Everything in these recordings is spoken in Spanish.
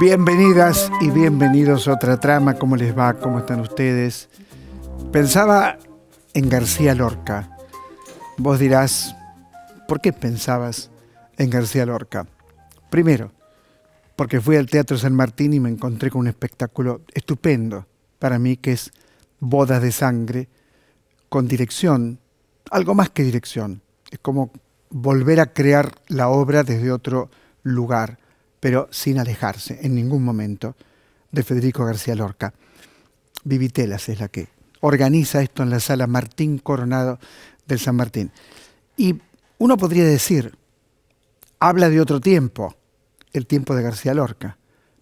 Bienvenidas y bienvenidos a otra trama. ¿Cómo les va? ¿Cómo están ustedes? Pensaba en García Lorca. Vos dirás, ¿por qué pensabas en García Lorca? Primero, porque fui al Teatro San Martín y me encontré con un espectáculo estupendo para mí que es Bodas de Sangre, con dirección algo más que dirección. Es como volver a crear la obra desde otro lugar, pero sin alejarse en ningún momento de Federico García Lorca. Vivitelas es la que organiza esto en la sala Martín Coronado del San Martín. Y uno podría decir, habla de otro tiempo, el tiempo de García Lorca,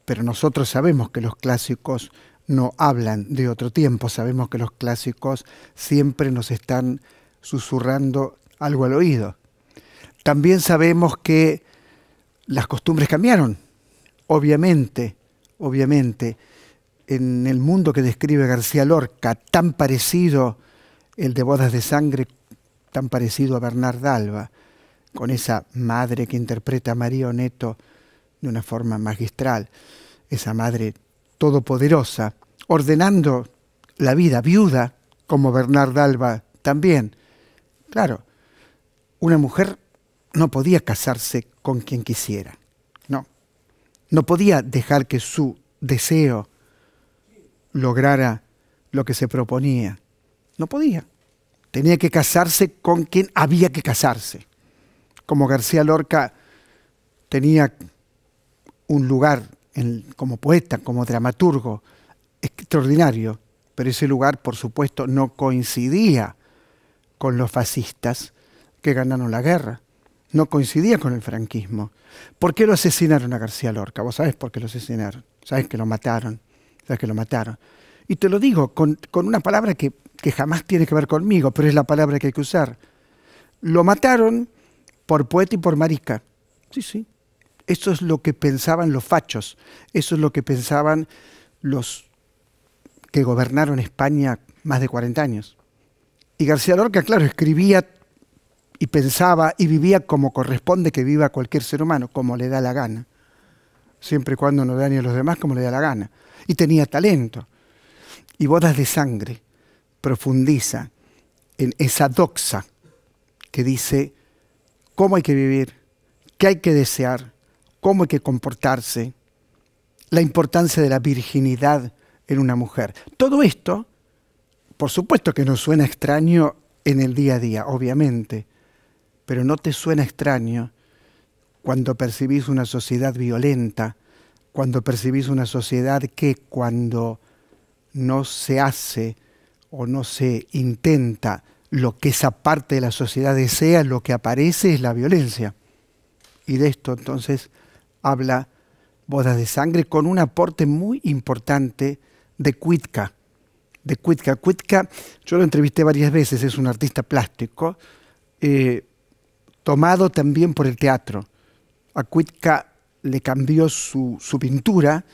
pero nosotros sabemos que los clásicos no hablan de otro tiempo, sabemos que los clásicos siempre nos están susurrando algo al oído. También sabemos que las costumbres cambiaron, obviamente, obviamente. En el mundo que describe García Lorca, tan parecido el de Bodas de Sangre, tan parecido a Bernard Alba, con esa madre que interpreta a María Oneto de una forma magistral, esa madre todopoderosa, ordenando la vida viuda, como Bernard Alba también. Claro, una mujer no podía casarse con quien quisiera, no. No podía dejar que su deseo lograra lo que se proponía. No podía. Tenía que casarse con quien había que casarse. Como García Lorca tenía un lugar como poeta, como dramaturgo extraordinario, pero ese lugar, por supuesto, no coincidía con los fascistas que ganaron la guerra. No coincidía con el franquismo. ¿Por qué lo asesinaron a García Lorca? Vos sabés por qué lo asesinaron. Sabés que lo mataron. Sabés que lo mataron. Y te lo digo con, una palabra que, que jamás tiene que ver conmigo, pero es la palabra que hay que usar. Lo mataron por poeta y por marica. Sí, sí. Eso es lo que pensaban los fachos. Eso es lo que pensaban los que gobernaron España más de 40 años. Y García Lorca, claro, escribía y pensaba y vivía como corresponde que viva cualquier ser humano, como le da la gana. Siempre y cuando no dañe a los demás, como le da la gana. Y tenía talento. Y Bodas de Sangre profundiza en esa doxa que dice cómo hay que vivir, qué hay que desear, cómo hay que comportarse, la importancia de la virginidad en una mujer. Todo esto por supuesto que nos suena extraño en el día a día, obviamente, pero no te suena extraño cuando percibís una sociedad violenta, cuando percibís una sociedad que cuando no se hace o no se intenta lo que esa parte de la sociedad desea, lo que aparece es la violencia. Y de esto entonces habla Bodas de Sangre con un aporte muy importante de Cuitca, de Cuitca. Cuitca, yo lo entrevisté varias veces, es un artista plástico, eh, tomado también por el teatro. A Cuitca le cambió su, pintura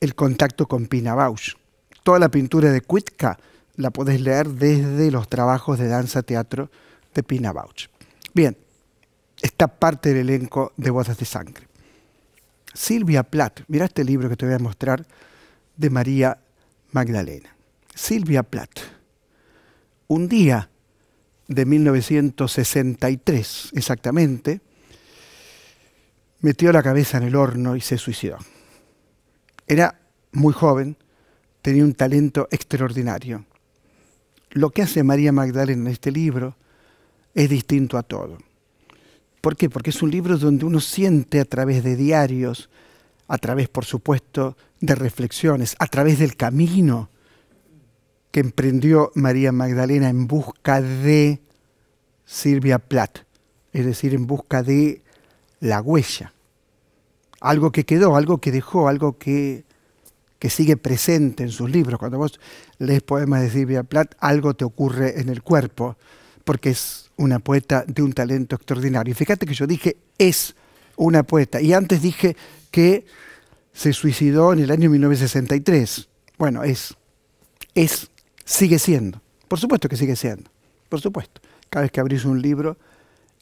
el contacto con Pina Bausch. Toda la pintura de Cuitca la podés leer desde los trabajos de danza-teatro de Pina Bausch. Bien, esta parte del elenco de Bodas de Sangre. Silvia Plath, mira este libro que te voy a mostrar de María Magdalena. Silvia Plath. Un día de 1963 exactamente, metió la cabeza en el horno y se suicidó. Era muy joven, tenía un talento extraordinario. Lo que hace María Magdalena en este libro es distinto a todo. ¿Por qué? Porque es un libro donde uno siente a través de diarios, a través, por supuesto, de reflexiones, a través del camino que emprendió María Magdalena en busca de Silvia Plath, es decir, en busca de la huella, algo que quedó, algo que dejó, algo que, que sigue presente en sus libros. Cuando vos lees poemas de Silvia Plath, algo te ocurre en el cuerpo, porque es una poeta de un talento extraordinario. Y fíjate que yo dije, es una poeta, y antes dije, que se suicidó en el año 1963. Bueno, es, es, sigue siendo. Por supuesto que sigue siendo. Por supuesto. Cada vez que abrís un libro,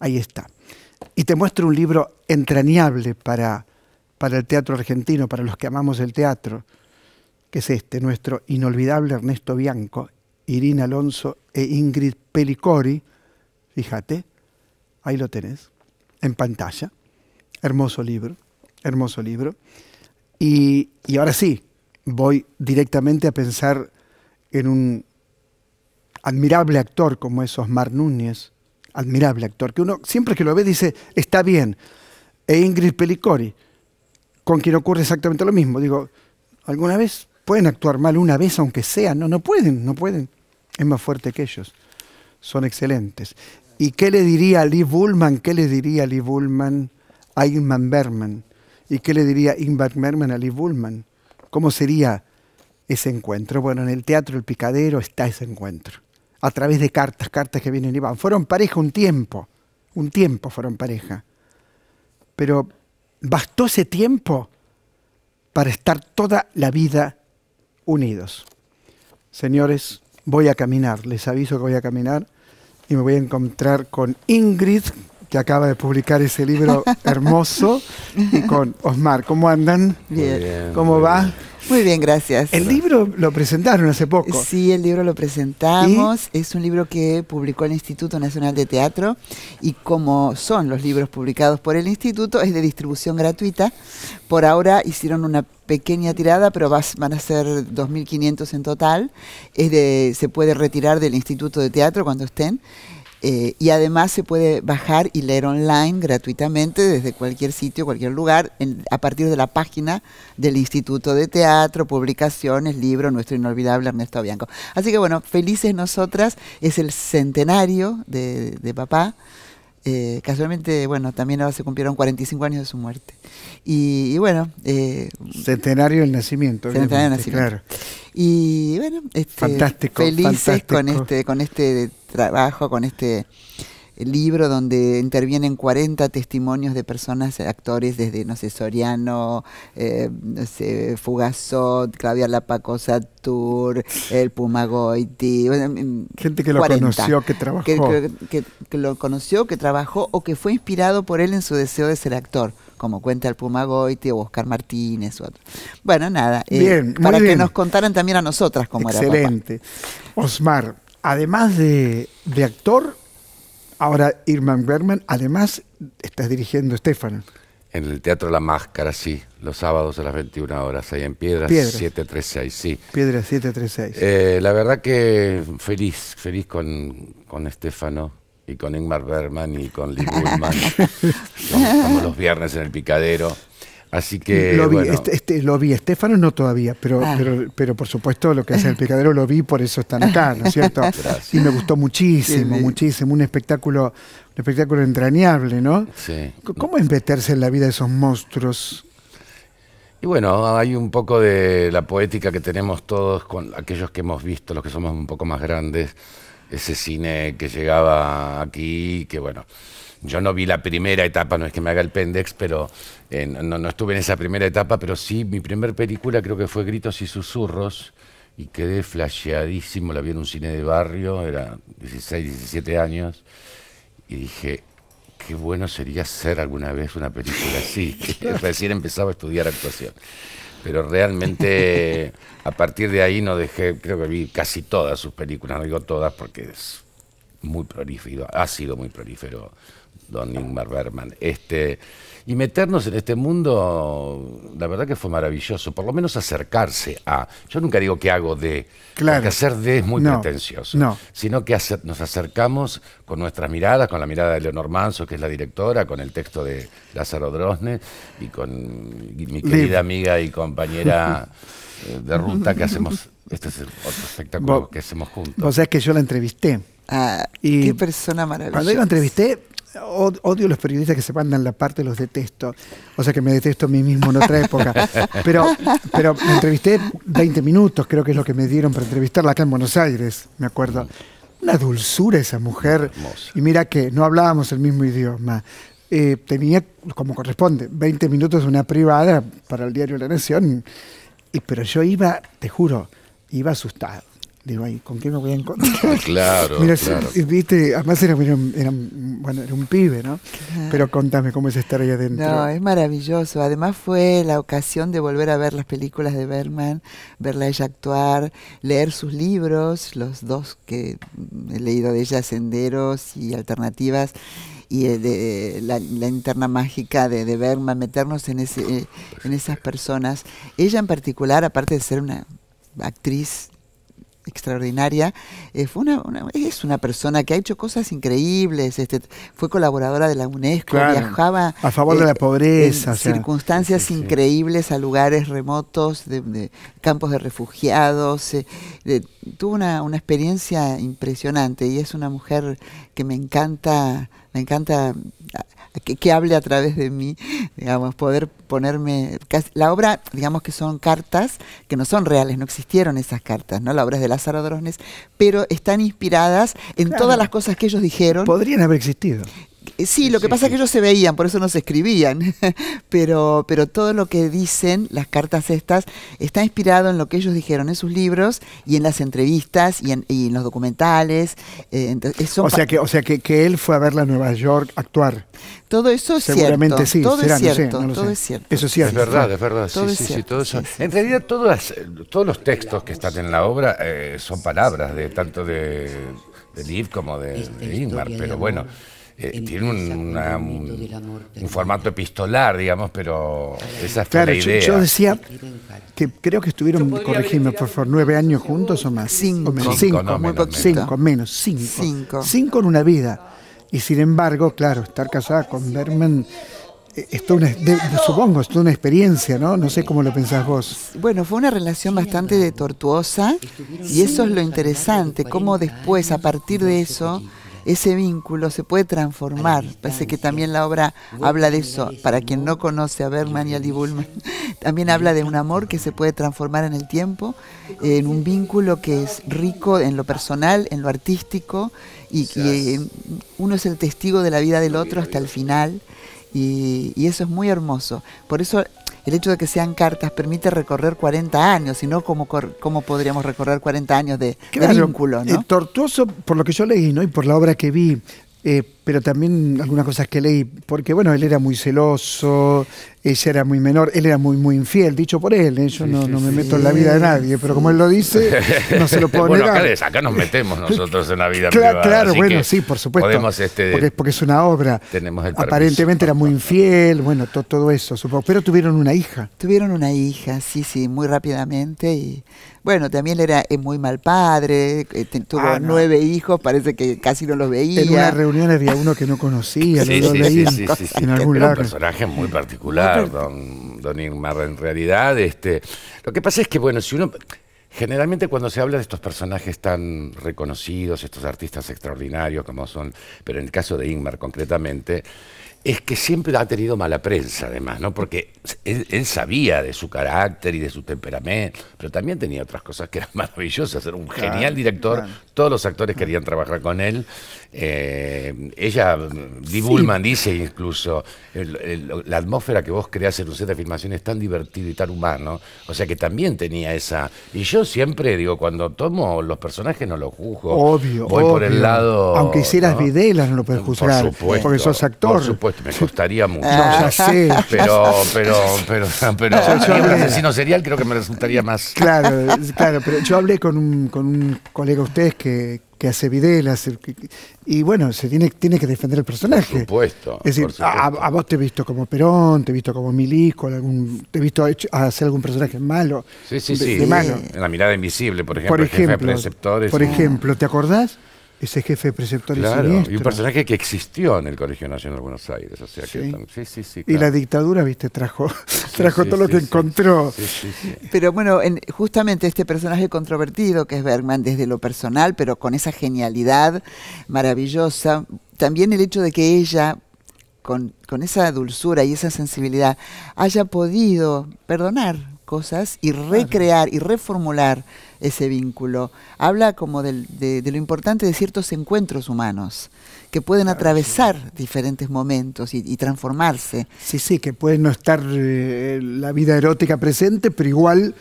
ahí está. Y te muestro un libro entrañable para, para el teatro argentino, para los que amamos el teatro, que es este, nuestro inolvidable Ernesto Bianco, Irina Alonso e Ingrid Pelicori. Fíjate, ahí lo tenés, en pantalla. Hermoso libro hermoso libro. Y, ahora sí, voy directamente a pensar en un admirable actor como es Osmar Núñez, admirable actor, que uno siempre que lo ve dice, está bien, e Ingrid Pelicori, con quien ocurre exactamente lo mismo. Digo, ¿alguna vez pueden actuar mal una vez aunque sea? No, no pueden, no pueden. Es más fuerte que ellos. Son excelentes. ¿Y qué le diría a Lee Bullman? ¿Qué le diría a Lee Bullman a Ingman Berman? ¿Y qué le diría Ingvar Merman a Lee Bullman? ¿Cómo sería ese encuentro? Bueno, en el Teatro El Picadero está ese encuentro. A través de cartas, cartas que vienen y van. Fueron pareja un tiempo, un tiempo fueron pareja. Pero bastó ese tiempo para estar toda la vida unidos. Señores, voy a caminar, les aviso que voy a caminar y me voy a encontrar con Ingrid que acaba de publicar ese libro hermoso, y con Osmar. ¿Cómo andan? Bien. ¿Cómo va? Muy bien, gracias. El libro lo presentaron hace poco. Sí, el libro lo presentamos. Es un libro que publicó el Instituto Nacional de Teatro y como son los libros publicados por el instituto, es de distribución gratuita. Por ahora hicieron una pequeña tirada, pero van a ser 2.500 en total. Es de, se puede retirar del Instituto de Teatro cuando estén. Eh, y además se puede bajar y leer online gratuitamente desde cualquier sitio, cualquier lugar, a partir de la página del Instituto de Teatro, Publicaciones, Libro, Nuestro Inolvidable Ernesto Bianco. Así que bueno, felices nosotras, es el centenario de, papá. Eh, casualmente, bueno, también ahora se cumplieron 45 años de su muerte. Y, bueno... Eh, centenario del nacimiento. Centenario del nacimiento. Claro. Y bueno, este, felices con este, con este trabajo con este eh, libro donde intervienen 40 testimonios de personas, eh, actores desde, no sé, Soriano, eh, no sé, Fugazot, Claudia Lapacosa Tour, el Pumagoiti. Mm, Gente que lo conoció, que trabajó. Que, lo conoció, que trabajó o que fue inspirado por él en su deseo de ser actor como cuenta el Pumagoiti o Oscar Martínez o Bueno, nada, eh, para que nos contaran también a nosotras cómo era. Excelente. Osmar, además de, de actor, ahora Irman Berman, además estás dirigiendo Estefano. En el Teatro La Máscara, sí, los sábados a las 21 horas, ahí en Piedras, 736, sí. Piedras 736. Eh, la verdad que feliz, feliz con, con Estefano y con Ingmar Berman y con Lee Bullman. Estamos los viernes en el Picadero. Así que. Este, este, lo vi, Estefano no todavía, ah. pero, pero, por supuesto lo que hace el picadero lo vi, por eso están acá, ¿no es cierto? Y me gustó muchísimo, muchísimo. Un espectáculo, un espectáculo entrañable, ¿no? Sí. ¿Cómo es meterse en la vida de esos monstruos? Y bueno, hay un poco de la poética que tenemos todos con aquellos que hemos visto, los que somos un poco más grandes, ese cine que llegaba aquí, que bueno yo no vi la primera etapa, no es que me haga el pendex, pero eh, no, estuve en esa primera etapa, pero sí, mi primer película creo que fue Gritos y Susurros y quedé flasheadísimo, la vi en un cine de barrio, era 16, 17 años, y dije, qué bueno sería hacer alguna vez una película así. Recién empezaba a estudiar actuación. Pero realmente a partir de ahí no dejé, creo que vi casi todas sus películas, no digo todas porque es muy prolífero, ha sido muy prolífero don Ingmar Berman. Este, y meternos en este mundo, la verdad que fue maravilloso, por lo menos acercarse a. Yo nunca digo que hago de. Claro. Porque hacer de es muy pretencioso. No. Sino que nos acercamos con nuestras miradas, con la mirada de Leonor Manso, que es la directora, con el texto de Lázaro Drosne y con mi querida amiga y compañera eh, de ruta que hacemos. Este es otro espectáculo que hacemos juntos. O sea, es que yo la entrevisté. Ah, qué persona maravillosa. Cuando la entrevisté, odio los periodistas que se mandan la parte, los detesto. O sea que me detesto a mí mismo en otra época. Pero, pero me entrevisté 20 minutos, creo que es lo que me dieron para entrevistarla acá en Buenos Aires, me acuerdo. Una dulzura esa mujer. Y mira que no hablábamos el mismo idioma. Eh, tenía, como corresponde, 20 minutos de una privada para el diario La Nación. Y, pero yo iba, te juro, iba asustado Digo, ¿con qué me voy a encontrar? Claro, Mira, claro. Viste, además era, bueno, era un pibe, ¿no? Pero contame cómo es estar ahí adentro. No, es maravilloso. Además fue la ocasión de volver a ver las películas de Berman, verla ella actuar, leer sus libros, los dos que he leído de ella, Senderos y Alternativas y eh, de, la, interna mágica de, Berman meternos en, ese, en esas personas. Ella en particular, aparte de ser una actriz extraordinaria. Eh, fue una, es una persona que ha hecho cosas increíbles. Este, fue colaboradora de la UNESCO, viajaba a favor de la eh, pobreza, circunstancias increíbles a lugares remotos, de, campos de refugiados. Eh, tuvo una, una experiencia impresionante y es una mujer que me encanta me encanta ah, que, hable a través de mí, digamos, poder ponerme... La obra, digamos que son cartas que no son reales, no existieron esas cartas, ¿no? La obra es de Lázaro Drones, pero están inspiradas en todas las cosas que ellos dijeron. Podrían haber existido. Eh, sí, lo que pasa es que ellos se veían, por eso no se escribían, pero, pero todo lo que dicen las cartas estas está inspirado en lo que ellos dijeron en sus libros y en las entrevistas y en, y en los documentales. Eh, eh, o sea, que, o sea que, que, él fue a verla en Nueva York actuar. Todo eso es Seguramente cierto. sí, todo es cierto, todo es cierto. Eso sí es, verdad, es verdad, en realidad todos los textos que están en la obra son palabras de tanto de, Liv como de, de pero bueno. Eh, tiene un, un, formato epistolar, digamos, pero esa fue la idea. Yo, decía que creo que estuvieron, corregime por favor, nueve años juntos o más. Cinco, cinco, cinco, menos, cinco, menos, cinco, cinco. en una vida. Y sin embargo, claro, estar casada con Berman... Esto eh, supongo, es toda una experiencia, ¿no? No sé cómo lo pensás vos. Bueno, fue una relación bastante de tortuosa y eso es lo interesante, cómo después, a partir de eso, ese vínculo se puede transformar. Parece que también la obra habla de eso. Para quien no conoce a Bergman y a también habla de un amor que se puede transformar en el tiempo, en un vínculo que es rico en lo personal, en lo artístico, y que eh, uno es el testigo de la vida del otro hasta el final. Y, y, eso es muy hermoso. Por eso el hecho de que sean cartas permite recorrer 40 años, y no cómo, cómo podríamos recorrer 40 años de, vínculo. ¿no? Eh, tortuoso, por lo que yo leí ¿no? y por la obra que vi, eh, pero también algunas cosas que leí, porque bueno, él era muy celoso, ella era muy menor, él era muy muy infiel, dicho por él, ¿eh? yo no, no, me meto en la vida de nadie, pero como él lo dice, no se lo puedo negar. Acá, nos metemos nosotros en la vida claro, privada. Claro, bueno, sí, por supuesto. Podemos, este, porque, es una obra. Tenemos el Aparentemente era muy infiel, bueno, to, todo eso, supongo. Pero tuvieron una hija. Tuvieron una hija, sí, sí, muy rápidamente y bueno, también era eh, muy mal padre, eh, tuvo ah, nueve hijos, parece que casi no los veía. En una reunión había uno que no conocía, sí, sí, sí, un personaje muy particular, don, don Ingmar. en realidad. este Lo que pasa es que, bueno, si uno... Generalmente cuando se habla de estos personajes tan reconocidos, estos artistas extraordinarios como son, pero en el caso de Ingmar concretamente, es que siempre ha tenido mala prensa, además, ¿no? Porque él, sabía de su carácter y de su temperamento, pero también tenía otras cosas que eran maravillosas. Era un genial director, todos los actores querían trabajar con él. Eh, ella, Dee mm, Bullman dice incluso, la atmósfera que vos creás en un set de filmación es tan divertido y tan humano. O sea que también tenía esa. Y yo siempre digo, cuando tomo los personajes no los juzgo. Obvio. Voy por el lado. Aunque hicieras videlas no lo puedes juzgar. Por supuesto. Porque sos actor. supuesto me costaría mucho. No, Pero, pero, pero, pero, asesino serial creo que me resultaría más. Claro, claro, pero yo hablé con un, colega de ustedes que, hace Videla, y bueno, se tiene, tiene que defender el personaje. Por supuesto. Es decir, A, vos te he visto como Perón, te he visto como Milico, algún, te he visto hacer algún personaje malo. Sí, sí, sí. malo. La mirada invisible, por ejemplo, por Por ejemplo, ¿te acordás? ese jefe preceptor y un personaje que existió en el Colegio Nacional de Buenos Aires. O Y la dictadura, viste, trajo, trajo todo lo que encontró. Pero bueno, en, justamente este personaje controvertido que es Bergman, desde lo personal, pero con esa genialidad maravillosa. También el hecho de que ella con, esa dulzura y esa sensibilidad haya podido perdonar y recrear y reformular ese vínculo. Habla como de, lo importante de ciertos encuentros humanos que pueden atravesar diferentes momentos y, transformarse. Sí, sí, que puede no estar eh, la vida erótica presente, pero igual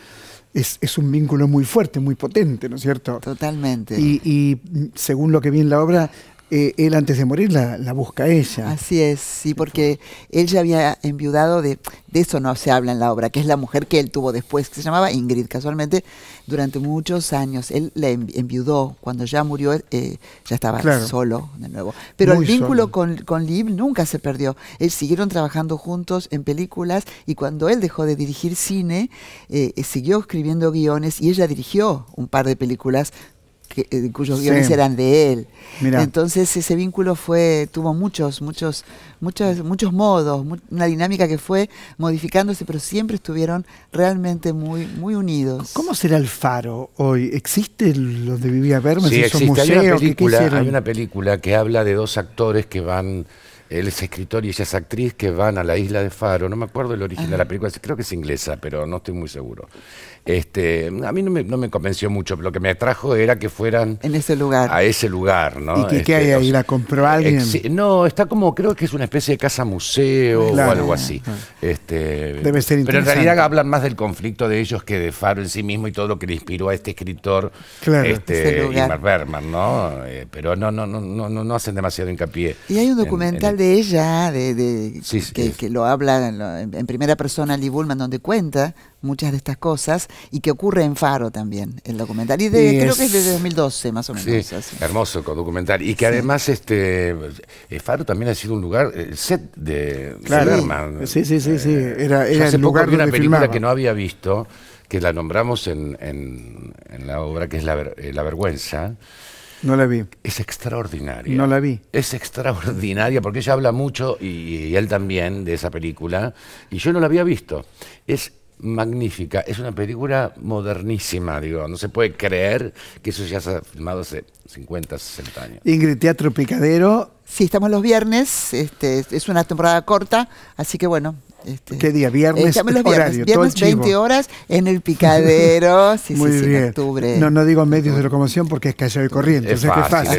es, un vínculo muy fuerte, muy potente, ¿no es cierto? Totalmente. Y, y según lo que vi en la obra, eh, él antes de morir la, busca ella. Así es, sí, porque él ya había enviudado de, eso no se habla en la obra, que es la mujer que él tuvo después, que se llamaba Ingrid, casualmente, durante muchos años. Él la enviudó, cuando ya murió, eh, ya estaba solo de nuevo. Pero el vínculo con, con Liv nunca se perdió. Él siguieron trabajando juntos en películas y cuando él dejó de dirigir cine, eh, siguió escribiendo guiones y ella dirigió un par de películas eh, cuyos guiones eran de él. Entonces ese vínculo fue tuvo muchos muchos muchos muchos modos, una dinámica que fue modificándose, pero siempre estuvieron realmente muy muy unidos. ¿Cómo será el Faro hoy? ¿Existe de vivía Berman? Sí, existe. hay, una película, que habla de dos actores que van él es escritor y ella es actriz que van a la isla de Faro. No me acuerdo el origen de la película, creo que es inglesa, pero no estoy muy seguro. Este, a mí no me, convenció mucho, pero lo que me atrajo era que fueran en ese lugar. a ese lugar, ¿no? ¿Y qué, este, hay ahí? ¿La compró alguien? no, está como, creo que es una especie de casa museo o algo así. Ah, ah. Este, Debe ser interesante. Pero en realidad hablan más del conflicto de ellos que de Faro en sí mismo y todo lo que le inspiró a este escritor, claro, este, Berman, ¿no? Eh, pero no, no, no, no, no hacen demasiado hincapié. Y hay un documental de ella, de, que, lo habla en, primera persona Lee Bulman, donde cuenta muchas de estas cosas y que ocurre en Faro también, el documental. Y, de, creo que es de 2012 más o menos. hermoso documental. Y que además este eh, Faro también ha sido un lugar, el eh, set de claro, Sí, sí, sí, sí. Eh, era, hace lugar poco vi una película que no había visto, que la nombramos en, en, la obra que es La, la Vergüenza. No la vi. Es extraordinaria. No la vi. Es extraordinaria porque ella habla mucho y, él también de esa película y yo no la había visto. Es magnífica. Es una película modernísima, digo. No se puede creer que eso ya se ha filmado hace 50, 60 años. Ingrid Teatro Picadero Sí, estamos los viernes, este, es una temporada corta, así que bueno. Este, ¿Qué día? Viernes, eh, estamos los viernes, viernes 20 horas en el picadero, sí, Muy sí, en octubre. No, no digo medios de locomoción porque es calle de corriente, es, fácil, que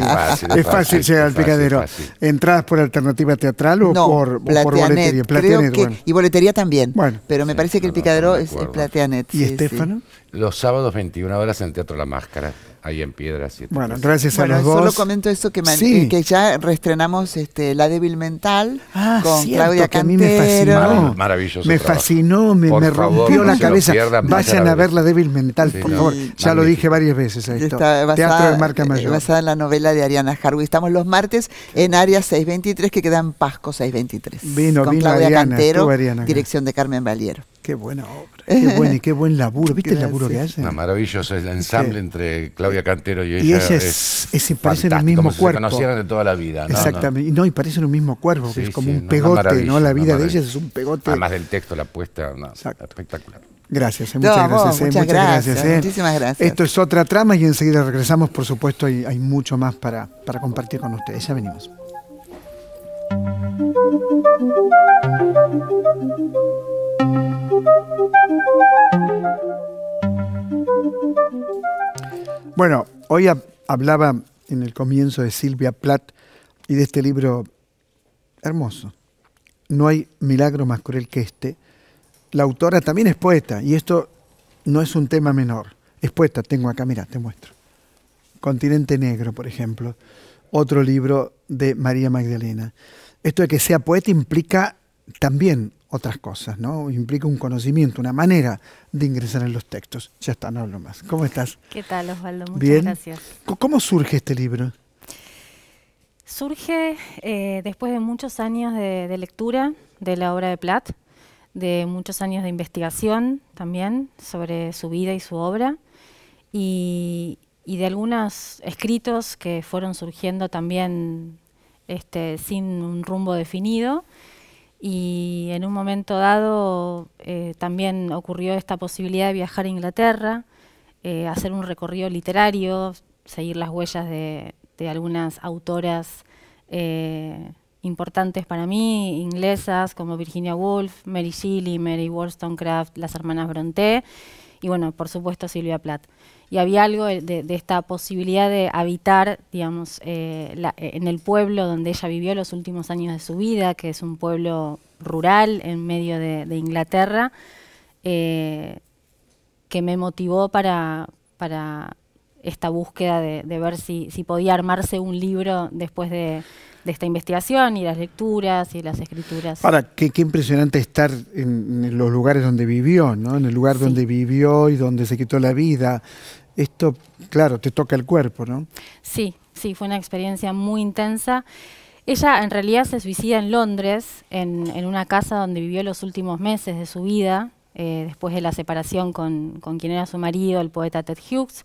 es, fácil, llegar al picadero. ¿Entradas por alternativa teatral o, por, boletería? Y boletería también, bueno. pero me parece que el picadero es, es, Plateanet. ¿Y Estefano? los sábados 21 horas en Teatro La Máscara, ahí en Piedras. Bueno, gracias a los dos. Solo comento eso, eh, que, ya reestrenamos este, La Débil Mental ah, con Claudia A mí me fascinó. Maravilloso. Me fascinó, me, rompió la cabeza. Vayan a ver La Débil Mental, por favor. Ya lo dije varias veces a Basada, Teatro de Marca eh, Mayor. Basada en la novela de Ariana Harwood. Estamos los martes en Área 623, que queda en Pasco 623. Vino, con Claudia Cantero, dirección de Carmen Valiero. Qué bueno. obra. Qué eh. buen, y qué buen laburo, ¿viste el laburo que hacen? No, maravilloso, el ensamble entre Claudia Cantero y ella. Y es, parecen el mismo como cuerpo. Si se conocieran de toda la vida, ¿no? Exactamente, no, y parecen un mismo cuerpo, que es como un pegote, ¿no? La vida de ellas es un pegote. Además del texto, la puesta, no, espectacular. Gracias, eh, muchas, gracias, eh, muchas, gracias, Muchísimas gracias. Esto es otra trama y enseguida regresamos, por supuesto, y hay mucho más para, para compartir con ustedes. Ya venimos. Bueno, hoy hablaba en el comienzo de Silvia Plath y de este libro hermoso. No hay milagro más cruel que este. La autora también es poeta y esto no es un tema menor. Es poeta, tengo acá, mira, te muestro. Continente Negro, por ejemplo. Otro libro de María Magdalena. Esto de que sea poeta implica también otras cosas, ¿no? Implica un conocimiento, una manera de ingresar en los textos. Ya está, no hablo más. ¿Cómo estás? ¿Qué tal, Osvaldo? Muchas gracias. ¿Cómo surge este libro? Surge eh, después de muchos años de, lectura de la obra de Platt, de muchos años de investigación también sobre su vida y su obra, y, de algunos escritos que fueron surgiendo también este, sin un rumbo definido y en un momento dado eh, también ocurrió esta posibilidad de viajar a Inglaterra, eh, hacer un recorrido literario, seguir las huellas de, algunas autoras eh, importantes para mí, inglesas como Virginia Woolf, Mary Shelley, Mary Wollstonecraft, las hermanas Bronte y bueno, por supuesto Silvia Plath y había algo de, esta posibilidad de habitar, digamos, eh, eh, en el pueblo donde ella vivió los últimos años de su vida, que es un pueblo rural en medio de, Inglaterra, eh, que me motivó para, para esta búsqueda de, ver si, podía armarse un libro después de, esta investigación y las lecturas y las escrituras. Ahora, qué, qué impresionante estar en, los lugares donde vivió, ¿no? En el lugar donde vivió y donde se quitó la vida esto, claro, te toca el cuerpo, ¿no? Sí, sí, fue una experiencia muy intensa. Ella en realidad se suicida en Londres, en, una casa donde vivió los últimos meses de su vida, eh, después de la separación con, quien era su marido, el poeta Ted Hughes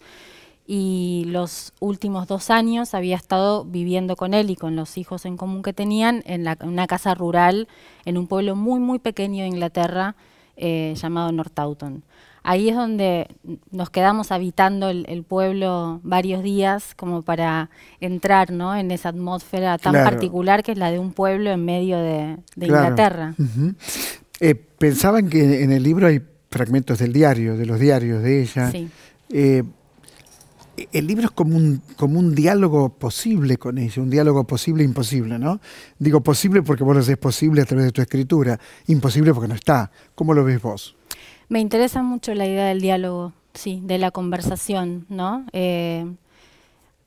y los últimos dos años había estado viviendo con él y con los hijos en común que tenían en, una casa rural en un pueblo muy, muy pequeño de Inglaterra eh, llamado Northaughton ahí es donde nos quedamos habitando el, pueblo varios días como para entrar en esa atmósfera tan particular que es la de un pueblo en medio de, Inglaterra. Eh, pensaban que en el libro hay fragmentos del diario, de los diarios de ella. Eh, el libro es como un, como un diálogo posible con ella, un diálogo posible e imposible, ¿no? Digo posible porque vos lo haces posible a través de tu escritura, imposible porque no está. ¿Cómo lo ves vos? Me interesa mucho la idea del diálogo, sí, de la conversación, ¿no? Eh,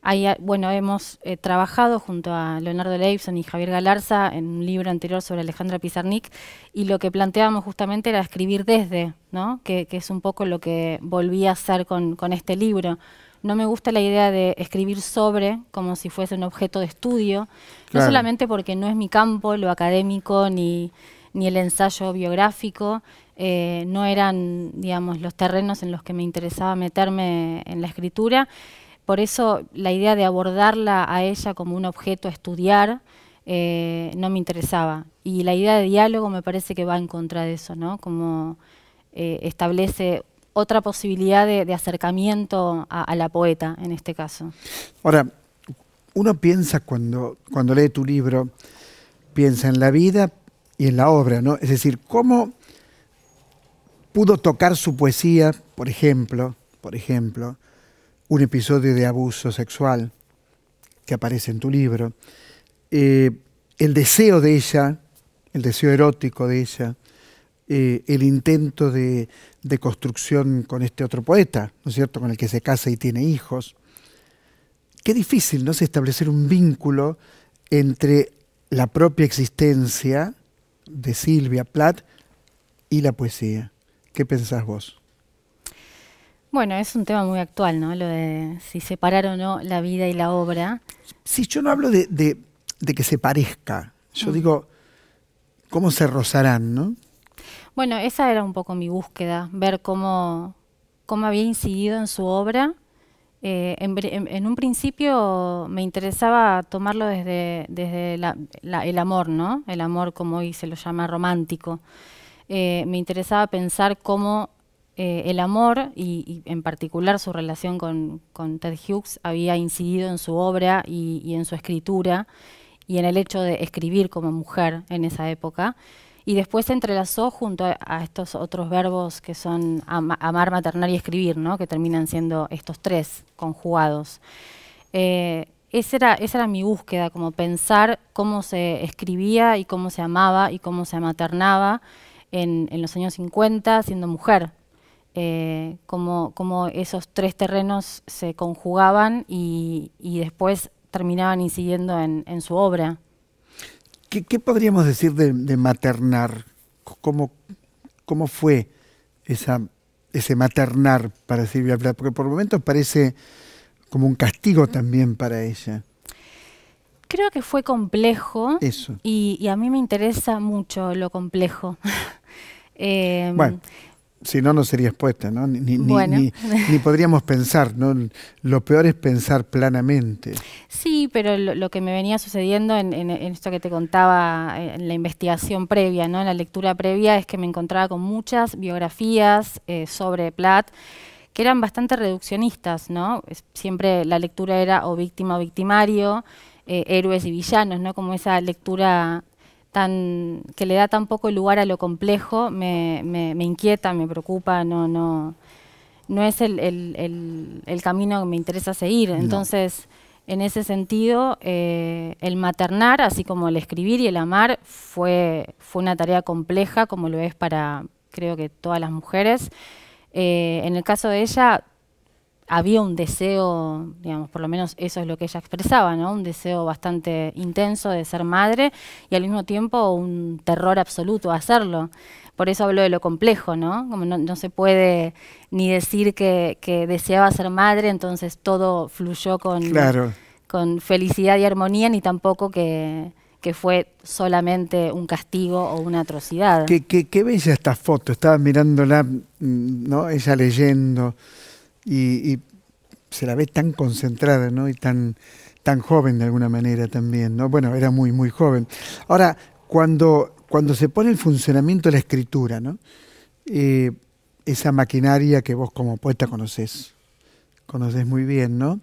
ah, bueno, hemos eh, trabajado junto a Leonardo Leibson y Javier Galarza en un libro anterior sobre Alejandra Pizarnik y lo que planteábamos justamente era escribir desde, ¿no? que, es un poco lo que volví a hacer con, este libro. No me gusta la idea de escribir sobre como si fuese un objeto de estudio, no solamente porque no es mi campo, lo académico, ni, ni el ensayo biográfico, eh, no eran, digamos, los terrenos en los que me interesaba meterme en la escritura. Por eso la idea de abordarla a ella como un objeto a estudiar eh, no me interesaba. Y la idea de diálogo me parece que va en contra de eso, ¿no? Como eh, establece otra posibilidad de, acercamiento a, la poeta en este caso. Ahora, uno piensa cuando, cuando lee tu libro, piensa en la vida y en la obra, ¿no? Es decir, ¿cómo pudo tocar su poesía, por ejemplo, por ejemplo, un episodio de abuso sexual que aparece en tu libro, eh, el deseo de ella, el deseo erótico de ella, eh, el intento de, construcción con este otro poeta, ¿no es cierto?, con el que se casa y tiene hijos. Qué difícil, ¿no? Es establecer un vínculo entre la propia existencia de Silvia Plath y la poesía. ¿Qué pensás vos? Bueno, es un tema muy actual, ¿no? Lo de si separar o no la vida y la obra. Sí, yo no hablo de, que se parezca. Yo mm. digo, ¿cómo se rozarán, no? Bueno, esa era un poco mi búsqueda, ver cómo, cómo había incidido en su obra. Eh, en, un principio me interesaba tomarlo desde, desde el amor, ¿no? El amor, como hoy se lo llama, romántico. Eh, me interesaba pensar cómo eh, el amor y, en particular su relación con, Ted Hughes había incidido en su obra y, en su escritura y en el hecho de escribir como mujer en esa época y después se entrelazó junto a, estos otros verbos que son amar, maternar y escribir, ¿no? que terminan siendo estos tres conjugados. Eh, esa, era, esa era mi búsqueda, como pensar cómo se escribía y cómo se amaba y cómo se maternaba en, los años 50 siendo mujer, eh, cómo, como esos tres terrenos se conjugaban y, después terminaban incidiendo en, su obra. ¿Qué, podríamos decir de, maternar? ¿Cómo, ¿Cómo, fue ese maternar para Silvia Porque por momentos parece como un castigo también para ella. Creo que fue complejo. Eso. y a mí me interesa mucho lo complejo. Em, bueno. Si no, no sería expuesta, ¿no? Ni, ni, podríamos pensar, ¿no? Lo peor es pensar planamente. Sí, pero lo, que me venía sucediendo en, esto que te contaba, eh, en la investigación previa, ¿no? En la lectura previa, es que me encontraba con muchas biografías eh, sobre Platt que eran bastante reduccionistas, ¿no? Siempre la lectura era o víctima o victimario, eh, héroes y villanos, ¿no? Como esa lectura que le da tan poco lugar a lo complejo, me, inquieta, me preocupa, no, no, no es el, camino que me interesa seguir. Entonces, en ese sentido, eh, el maternar, así como el escribir y el amar, fue, fue una tarea compleja, como lo es para, creo que todas las mujeres. Eh, en el caso de ella, había un deseo, digamos, por lo menos eso es lo que ella expresaba, ¿no? Un deseo bastante intenso de ser madre y al mismo tiempo un terror absoluto a hacerlo. Por eso hablo de lo complejo, ¿no? Como no, se puede ni decir que, deseaba ser madre, entonces todo fluyó con, con felicidad y armonía, ni tampoco que, fue solamente un castigo o una atrocidad. Qué, qué, qué esta foto, estaba mirándola, mm, ¿no? Ella leyendo y, se la ve tan concentrada, ¿no? Y tan, tan joven de alguna manera también, ¿no? Bueno, era muy, muy joven. Ahora, cuando, cuando se pone en funcionamiento la escritura, ¿no? Eh, esa maquinaria que vos como poeta conocés, conoces muy bien, ¿no?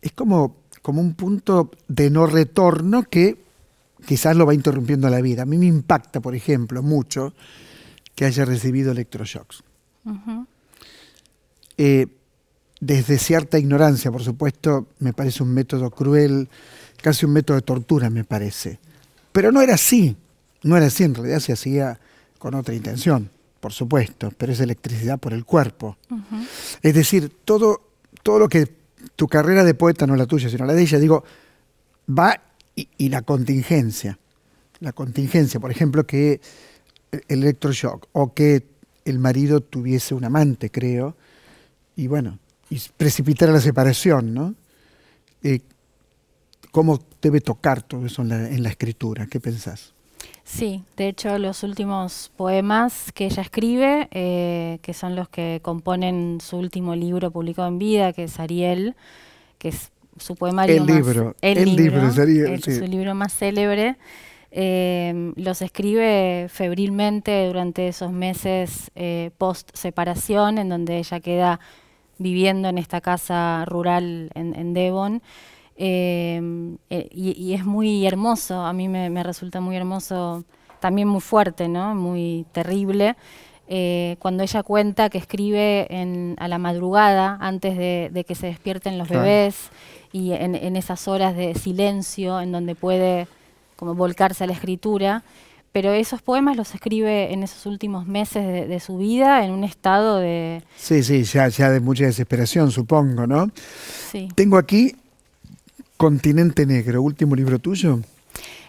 Es como, como un punto de no retorno que quizás lo va interrumpiendo la vida. A mí me impacta, por ejemplo, mucho que haya recibido electroshocks. Eh, desde cierta ignorancia, por supuesto, me parece un método cruel, casi un método de tortura, me parece. Pero no era así, no era así, en realidad se hacía con otra intención, por supuesto, pero es electricidad por el cuerpo. Es decir, todo, todo lo que tu carrera de poeta, no la tuya, sino la de ella, digo, va y la contingencia. La contingencia, por ejemplo, que el electroshock o que el marido tuviese un amante, creo, y bueno, y precipitar la separación, ¿no? Eh, ¿Cómo debe tocar todo eso en la, escritura? ¿Qué pensás? Sí, de hecho los últimos poemas que ella escribe, eh, que son los que componen su último libro publicado en vida, que es Ariel, que es su poema. el libro, el, libro, su libro más célebre, eh, los escribe febrilmente durante esos meses post separación, en donde ella queda viviendo en esta casa rural en, Devon. Eh, eh, y, es muy hermoso, a mí me, resulta muy hermoso, también muy fuerte, ¿no? muy terrible. Eh, cuando ella cuenta que escribe a la madrugada antes de, que se despierten los bebés y en, en, esas horas de silencio en donde puede como volcarse a la escritura, pero esos poemas los escribe en esos últimos meses de, su vida en un estado de... Sí, sí, ya, ya de mucha desesperación, supongo, ¿no? Sí. Tengo aquí Continente Negro, último libro tuyo.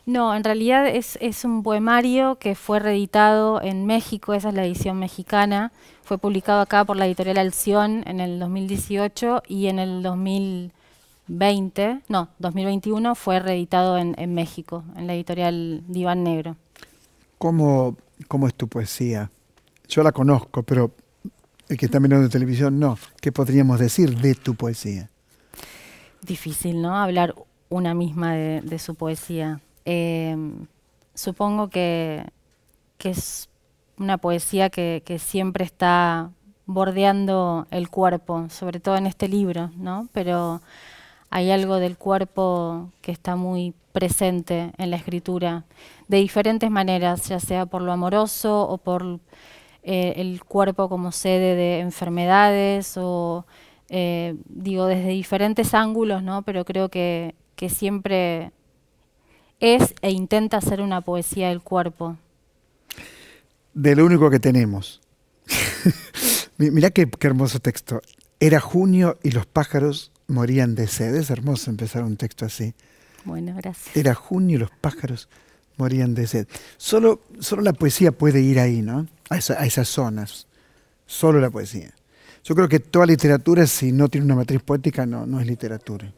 No, en realidad es, un poemario que fue reeditado en México, esa es la edición mexicana, fue publicado acá por la editorial Alción en el 2018 y en el 2020, no, 2021 fue reeditado en, en México, en la editorial Diván Negro. ¿Cómo, ¿Cómo es tu poesía? Yo la conozco, pero el que está mirando televisión no. ¿Qué podríamos decir de tu poesía? Difícil, ¿no? Hablar una misma de, su poesía. Em, supongo que, es una poesía que, que, siempre está bordeando el cuerpo, sobre todo en este libro, ¿no? Pero hay algo del cuerpo que está muy presente en la escritura, de diferentes maneras, ya sea por lo amoroso o por eh, el cuerpo como sede de enfermedades o, eh, digo, desde diferentes ángulos, ¿no? pero creo que, siempre es e intenta hacer una poesía del cuerpo. De lo único que tenemos. Mirá qué hermoso texto. Era junio y los pájaros morían de sed. Es hermoso empezar un texto así. Bueno, gracias. Era junio y los pájaros morían de sed. Solo, solo la poesía puede ir ahí, ¿no? A, a esas zonas. Solo la poesía. Yo creo que toda literatura, si no tiene una matriz poética, no, no es literatura.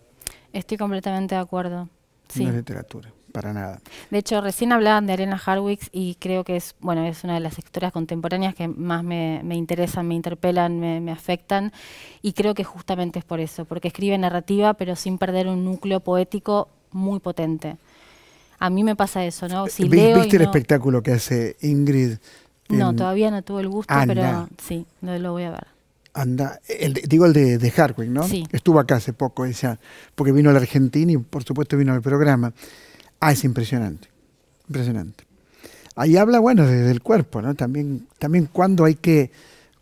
Estoy completamente de acuerdo. No es literatura para nada. De hecho, recién hablaban de Arena Harwicks y creo que es, bueno, es una de las escritoras contemporáneas que más me, me interesan, me interpelan, me, afectan y creo que justamente es por eso, porque escribe narrativa pero sin perder un núcleo poético muy potente. A mí me pasa eso, ¿no? Si ¿Viste el espectáculo que hace Ingrid? No, todavía no tuve el gusto, pero sí, no lo voy a ver. Anda, digo el de, de Hardwick, ¿no? Sí. Estuvo acá hace poco esa, porque vino a la Argentina y por supuesto vino al programa. Ah, es impresionante, impresionante. Ahí habla, bueno, desde el cuerpo, ¿no? También, también cuando hay que,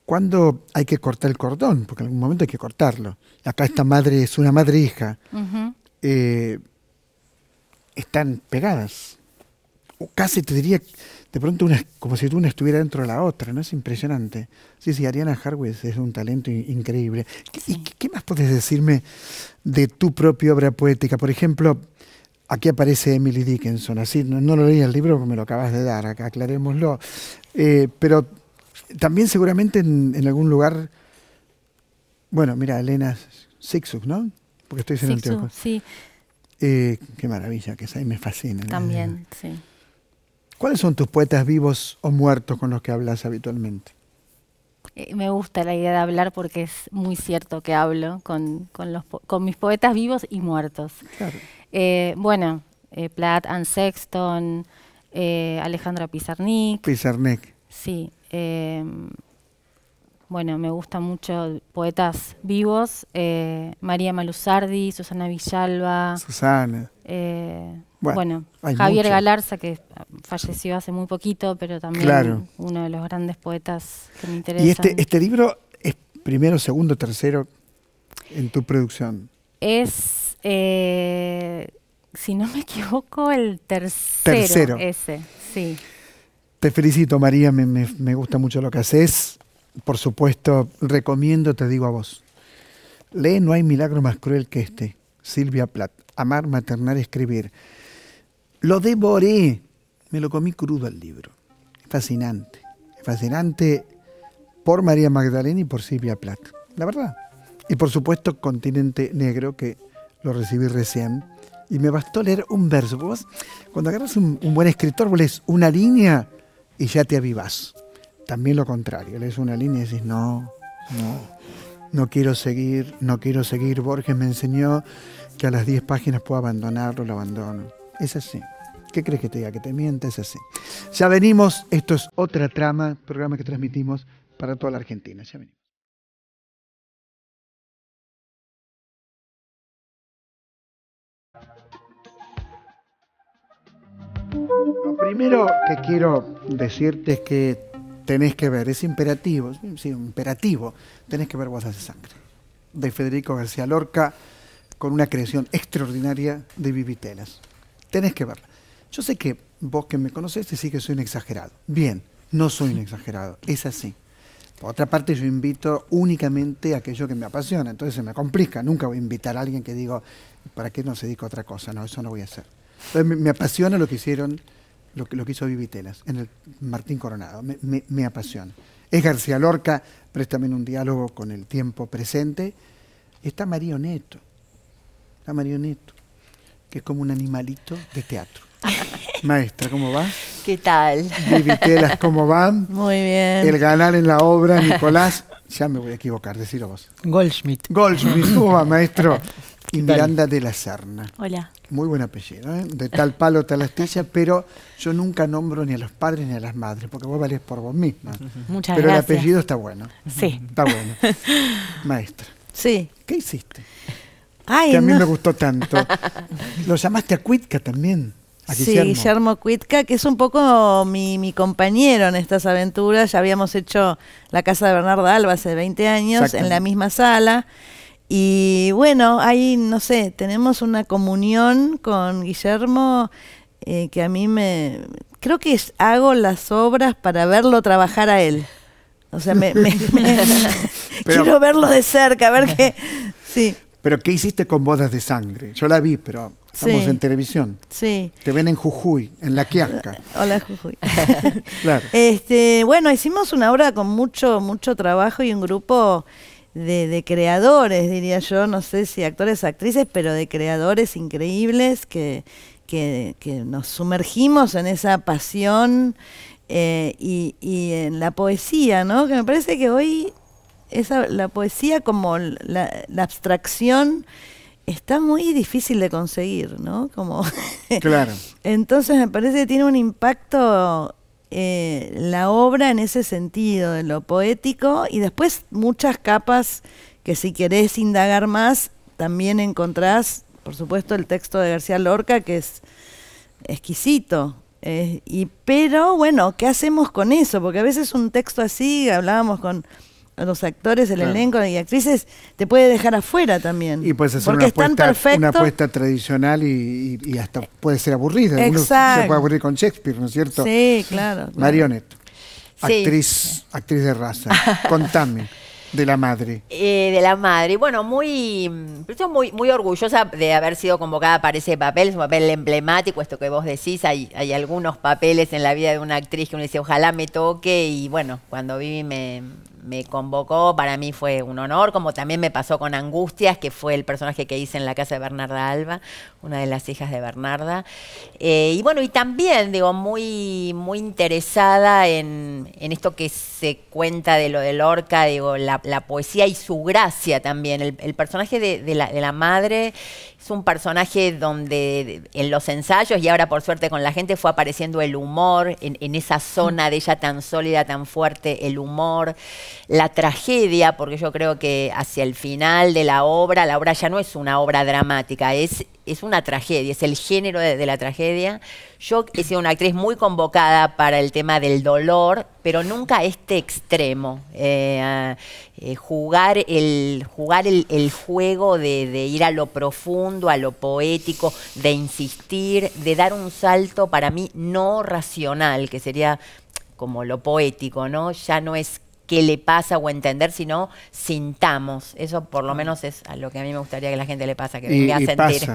cuando hay que cortar el cordón, porque en algún momento hay que cortarlo. Acá esta madre es una madre hija. Eh, están pegadas. O casi te diría, de pronto una, como si una estuviera dentro de la otra, ¿no? Es impresionante. Sí, sí, Ariana Harwitz es un talento increíble. ¿Y qué más puedes decirme de tu propia obra poética? Por ejemplo, Aquí aparece Emily Dickinson, así, no, lo leí el libro porque me lo acabas de dar, acá aclarémoslo. Eh, pero también seguramente en, algún lugar, bueno, mira, Elena Sixux, ¿no? Porque estoy en sí. Eh, qué maravilla que es, ahí me fascina. También, sí. ¿Cuáles son tus poetas vivos o muertos con los que hablas habitualmente? Eh, me gusta la idea de hablar porque es muy cierto que hablo con, con mis poetas vivos y muertos. Claro. Eh, bueno, eh, Platt, Sexton, eh, Alejandra Pizarnik. Pizarnik. Sí. Eh, bueno, me gustan mucho poetas vivos, María Malusardi, Susana Villalba. Susana. bueno, Javier Galarza, que falleció hace muy poquito, pero también uno de los grandes poetas que me interesa. ¿Y este, este libro es primero, segundo, tercero en tu producción? Es eh, si no me equivoco, el tercero. Tercero. Ese, sí. Te felicito, María, me, gusta mucho lo que haces. Por supuesto, recomiendo, te digo a vos. Lee No hay milagro más cruel que este. Silvia Platt. Amar, maternar, escribir. Lo devoré. Me lo comí crudo el libro. Fascinante. Fascinante por María Magdalena y por Silvia Platt. La verdad. Y por supuesto, Continente Negro, que lo recibí recién, y me bastó leer un verso. Vos, cuando agarras un, buen escritor, lees una línea y ya te avivás. También lo contrario, lees una línea y dices, no, no, no quiero seguir, no quiero seguir. Borges me enseñó que a las 10 páginas puedo abandonarlo, lo abandono. Es así. ¿Qué crees que te diga? Que te mienta, es así. Ya venimos, esto es otra trama, programa que transmitimos para toda la Argentina. Ya venimos. primero que quiero decirte es que tenés que ver, es imperativo, sí, imperativo, tenés que ver Voces de Sangre, de Federico García Lorca, con una creación extraordinaria de Vivitelas. Tenés que verla. Yo sé que vos que me conocés decís que soy un exagerado. Bien, no soy un exagerado, es así. Por otra parte, yo invito únicamente a aquello que me apasiona, entonces se me complica. Nunca voy a invitar a alguien que digo, ¿para qué no se dedica a otra cosa? No, eso no voy a hacer. Entonces, me apasiona lo que hicieron lo que, lo que hizo Vivitelas en el Martín Coronado. Me, apasiona. Es García Lorca, préstame también un diálogo con el tiempo presente. Está Marioneto. Está Marioneto, que es como un animalito de teatro. Maestra, ¿cómo va? ¿Qué tal? Vivitelas, ¿cómo van? Muy bien. El ganar en la obra, Nicolás. Ya me voy a equivocar, decílo vos. Goldschmidt. Goldschmidt, ¿cómo va, maestro? y Miranda de la Serna. Hola. Muy buen apellido, ¿eh? de tal palo, tal astilla, pero yo nunca nombro ni a los padres ni a las madres, porque vos valés por vos misma. Muchas pero gracias. Pero el apellido está bueno. Sí. Está bueno. Maestra. Sí. ¿Qué hiciste? Ay, que a mí me gustó tanto. Lo llamaste a Cuitca también. Sí, Guillermo Cuitca, que es un poco mi, mi, compañero en estas aventuras. Ya habíamos hecho la casa de Bernardo Alba hace 20 años, en la misma sala. Y bueno, ahí, no sé, tenemos una comunión con Guillermo eh, que a mí me... Creo que hago las obras para verlo trabajar a él. O sea, quiero verlo de cerca, a ver qué... Sí. Pero ¿qué hiciste con Bodas de Sangre? Yo la vi, pero estamos en televisión. Sí. Te ven en Jujuy, en La Quiasca. Hola, Jujuy. claro. Este, bueno, hicimos una obra con mucho, mucho trabajo y un grupo de, creadores, diría yo, no sé si actores o actrices, pero de creadores increíbles que, que, nos sumergimos en esa pasión eh, y, y, en la poesía, ¿no? Que me parece que hoy esa, la poesía como la, la abstracción está muy difícil de conseguir, ¿no? Como claro. Entonces me parece que tiene un impacto eh, la obra en ese sentido, de lo poético, y después muchas capas que si querés indagar más, también encontrás, por supuesto, el texto de García Lorca, que es exquisito. Eh, y, pero bueno, ¿qué hacemos con eso? Porque a veces un texto así, hablábamos con los actores, el elenco y actrices, te puede dejar afuera también. Y puedes hacer una, apuesta, una tradicional y, hasta puede ser aburrida. Exacto. Uno se puede aburrir con Shakespeare, ¿no es cierto? Sí, claro. actriz, actriz de raza. Contame. De la madre. Eh, de la madre. Bueno, muy, muy, muy orgullosa de haber sido convocada para ese papel. Es un papel emblemático, esto que vos decís. Hay, hay algunos papeles en la vida de una actriz que uno dice, ojalá me toque. Y bueno, cuando Vivi me, me convocó, para mí fue un honor, como también me pasó con Angustias, que fue el personaje que hice en la casa de Bernarda Alba, una de las hijas de Bernarda. Eh, y bueno, y también, digo, muy, muy interesada en, en, esto que se cuenta de lo de Lorca, digo, la, poesía y su gracia también, el, personaje la, de la madre es un personaje donde en los ensayos y ahora por suerte con la gente fue apareciendo el humor, en, esa zona de ella tan sólida, tan fuerte, el humor, la tragedia, porque yo creo que hacia el final de la obra, la obra ya no es una obra dramática, es es una tragedia, es el género de, la tragedia. Yo he sido una actriz muy convocada para el tema del dolor, pero nunca este extremo. Eh, eh, jugar el, jugar el, juego de, de, ir a lo profundo, a lo poético, de insistir, de dar un salto para mí no racional, que sería como lo poético, ¿no? Ya no es qué le pasa o entender, si no sintamos. Eso por lo mm. menos es a lo que a mí me gustaría que la gente le pasa, que venga a sentir.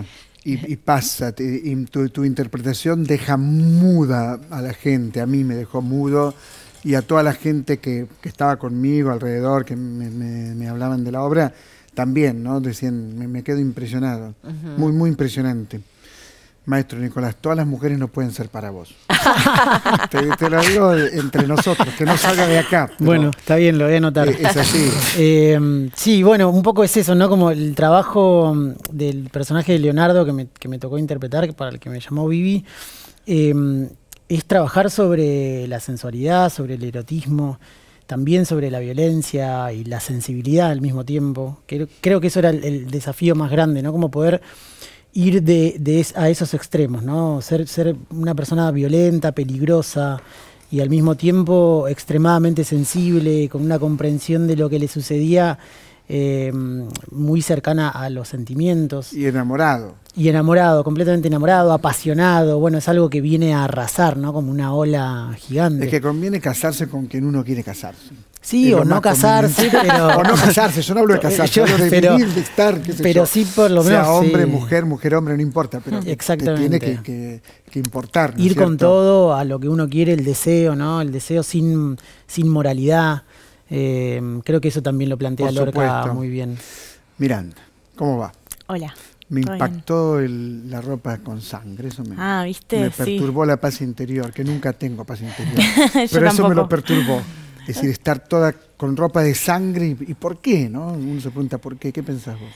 Y, pasa, y tu, interpretación deja muda a la gente, a mí me dejó mudo y a toda la gente que, estaba conmigo alrededor, que me, hablaban de la obra, también, ¿no? Decían, me, quedo impresionado, muy, muy impresionante. Maestro Nicolás, todas las mujeres no pueden ser para vos. te, lo digo entre nosotros, que no salga de acá. Bueno, está bien, lo voy a anotar. Eh, es así. Em, sí, bueno, un poco es eso, ¿no? Como el trabajo del personaje de Leonardo que me, tocó interpretar, para el que me llamó Vivi, em, es trabajar sobre la sensualidad, sobre el erotismo, también sobre la violencia y la sensibilidad al mismo tiempo. Creo, que eso era el desafío más grande, ¿no? Como poder ir de, a esos extremos, ¿no? Ser, ser una persona violenta, peligrosa y al mismo tiempo extremadamente sensible, con una comprensión de lo que le sucedía em, muy cercana a los sentimientos. Y enamorado. Y enamorado, completamente enamorado, apasionado. Bueno, es algo que viene a arrasar, ¿no? Como una ola gigante. Es que conviene casarse con quien uno quiere casarse. Sí, o no casarse, pero... O no casarse, yo no hablo de casarse, yo, hablo de vivir, de estar, Pero sí por lo menos... sea hombre, mujer, mujer, hombre, no importa, pero mm. Exactamente. tiene que, importar. Ir con todo a lo que uno quiere, el deseo, ¿no? El deseo sin, moralidad. Eh, creo que eso también lo plantea Lorca muy bien. Miranda, ¿cómo va? Hola. Me impactó la ropa con sangre, eso me, ah, ¿viste? me perturbó la paz interior, que nunca tengo paz interior. pero eso me lo perturbó. Es decir, estar toda con ropa de sangre y, por qué, ¿no? Uno se pregunta por qué, ¿qué pensás vos?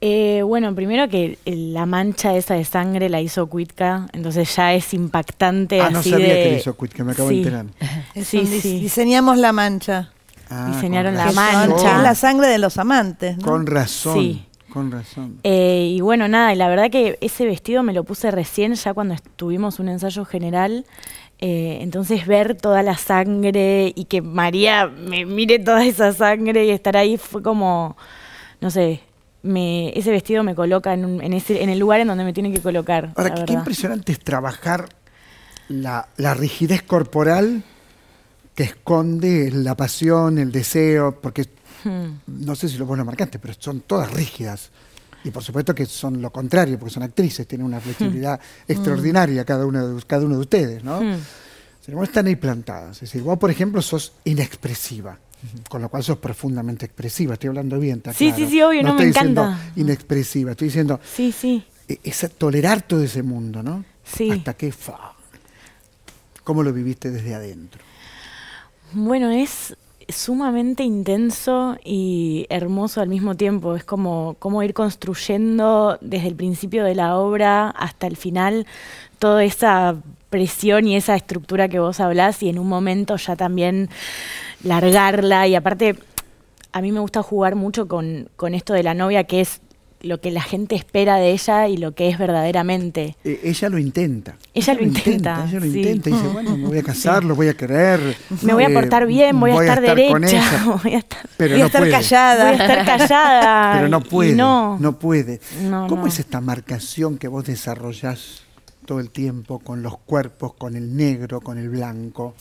Eh, bueno, primero que la mancha esa de sangre la hizo Cuitca, entonces ya es impactante. Ah, no sabía que la hizo Quitka, me acabo de enterar. Sí, sí. Diseñamos la mancha. Ah, Diseñaron la mancha. Es la sangre de los amantes. Con razón. Sí. Con razón. Eh, y bueno, nada, y la verdad que ese vestido me lo puse recién, ya cuando tuvimos un ensayo general. Eh, entonces ver toda la sangre y que María me mire toda esa sangre y estar ahí fue como, no sé, ese vestido me coloca en, el lugar en donde me tiene que colocar. Ahora, qué, impresionante es trabajar la, rigidez corporal que esconde la pasión, el deseo, porque hmm. no sé si lo vos lo marcaste, pero son todas rígidas. Y por supuesto que son lo contrario, porque son actrices, tienen una flexibilidad mm. extraordinaria cada uno de, cada uno de ustedes, ¿no? Mm. Pero están ahí plantadas. Es decir, vos, por ejemplo, sos inexpresiva. Con lo cual sos profundamente expresiva, estoy hablando bien. Está sí, sí, sí, obvio, no, no estoy encanta. Mm. inexpresiva, estoy diciendo. Sí, sí. E, es tolerar todo ese mundo, ¿no? Sí. Hasta que. ¿Cómo lo viviste desde adentro? Bueno, es sumamente intenso y hermoso al mismo tiempo. Es como, ir construyendo desde el principio de la obra hasta el final toda esa presión y esa estructura que vos hablás y en un momento ya también largarla y aparte a mí me gusta jugar mucho con esto de la novia que es lo que la gente espera de ella y lo que es verdaderamente. E, ella lo intenta. Ella, lo intenta, Ella lo intenta. Y dice, bueno, me voy a casar, lo voy a querer. Me voy a eh, portar bien, voy, a estar, derecha. Voy a estar, callada. Voy a estar callada. Pero no puede. No, no puede. ¿Cómo es esta marcación que vos desarrollás todo el tiempo con los cuerpos, con el negro, con el blanco?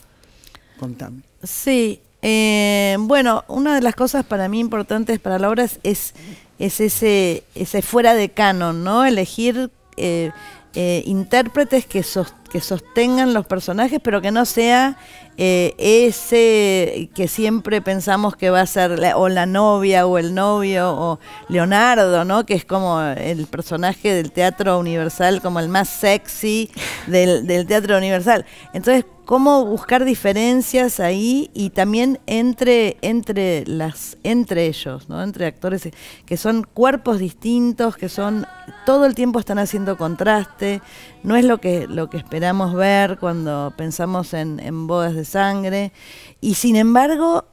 Contame. Sí, eh, bueno, una de las cosas para mí importantes para la obra es es ese, ese fuera de canon, ¿no? Elegir eh, eh, intérpretes que, sostengan que sostengan los personajes, pero que no sea eh, ese que siempre pensamos que va a ser o la novia o el novio o Leonardo, ¿no? Que es como el personaje del teatro universal, como el más sexy del, teatro universal. Entonces, cómo buscar diferencias ahí y también entre entre las entre ellos, ¿no? Entre actores que son cuerpos distintos, que son todo el tiempo están haciendo contraste, no es lo que, lo que esperamos ver cuando pensamos en, en bodas de sangre, y sin embargo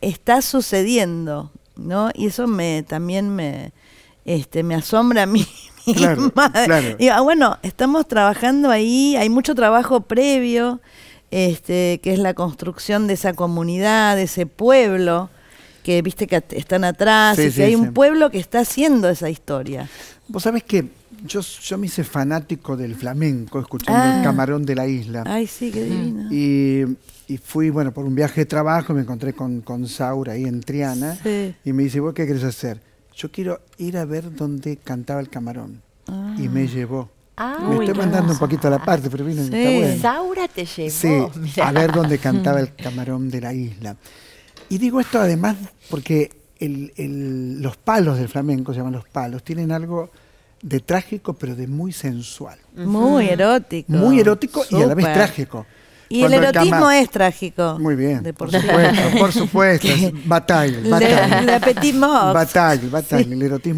está sucediendo, ¿no? Y eso me, también me, este, me asombra a mí. Claro, ah, bueno, estamos trabajando ahí, hay mucho trabajo previo, este, que es la construcción de esa comunidad, de ese pueblo, que viste que están atrás, y que hay un pueblo que está haciendo esa historia. Vos sabés qué? yo, me hice fanático del flamenco escuchando el ah. camarón de la isla. Ay, sí, qué divino. Y, fui, bueno, por un viaje de trabajo, me encontré con, con Saura ahí en Triana y me dice, ¿vos qué querés hacer? Yo quiero ir a ver dónde cantaba el camarón. Ah. Y me llevó. Ah, me estoy mandando un poquito a la parte, pero vino, en está bueno. Saura te llevó. Sí, a ver dónde cantaba el camarón de la isla. Y digo esto además porque los palos del flamenco, se llaman los palos, tienen algo de trágico, pero de muy sensual. Muy erótico. Muy erótico y a la vez trágico. Y el erotismo es trágico. Muy bien, por, supuesto, por supuesto. El erotismo